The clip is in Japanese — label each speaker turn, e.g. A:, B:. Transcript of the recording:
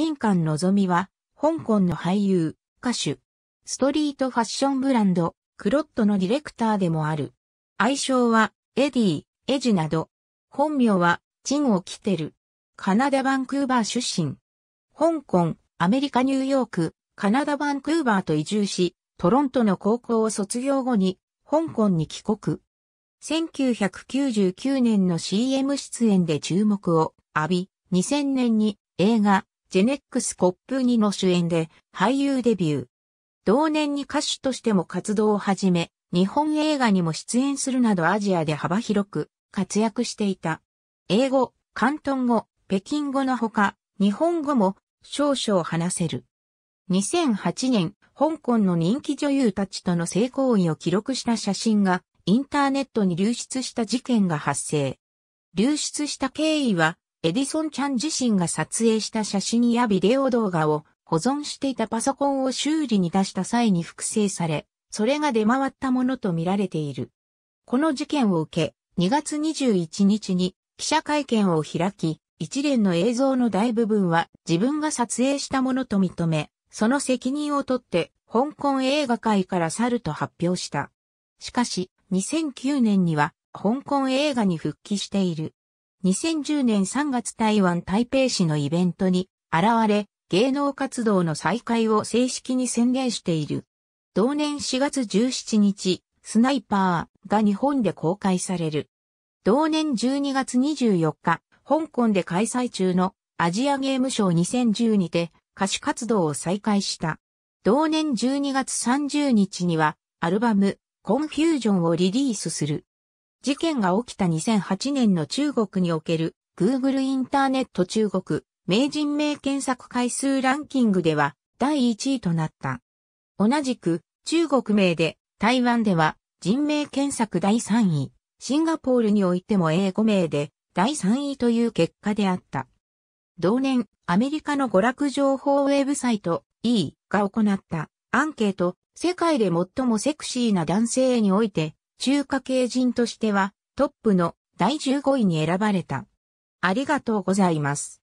A: 陳冠みは、香港の俳優、歌手、ストリートファッションブランド、クロットのディレクターでもある。愛称は、エディ、エジなど。本名は、チンを着てる。カナダ・バンクーバー出身。香港、アメリカ・ニューヨーク、カナダ・バンクーバーと移住し、トロントの高校を卒業後に、香港に帰国。1999年の CM 出演で注目を浴び、2000年に映画、ジェネックス・コップ2の主演で俳優デビュー。同年に歌手としても活動を始め、日本映画にも出演するなどアジアで幅広く活躍していた。英語、関東語、北京語のほか、日本語も少々話せる。2008年、香港の人気女優たちとの性行為を記録した写真がインターネットに流出した事件が発生。流出した経緯はエディソン・ちゃん自身が撮影した写真やビデオ動画を保存していたパソコンを修理に出した際に複製され、それが出回ったものとみられている。この事件を受け、2月21日に記者会見を開き、一連の映像の大部分は自分が撮影したものと認め、その責任を取って香港映画界から去ると発表した。しかし、2009年には香港映画に復帰している。2010年3月台湾台北市のイベントに現れ、芸能活動の再開を正式に宣言している。同年4月17日、スナイパーが日本で公開される。同年12月24日、香港で開催中のアジアゲームショー2010にて歌手活動を再開した。同年12月30日にはアルバムコンフュージョンをリリースする。事件が起きた2008年の中国における Google インターネット中国名人名検索回数ランキングでは第1位となった。同じく中国名で台湾では人名検索第3位、シンガポールにおいても英語名で第3位という結果であった。同年、アメリカの娯楽情報ウェブサイト E が行ったアンケート世界で最もセクシーな男性において中華系人としてはトップの第15位に選ばれた。ありがとうございます。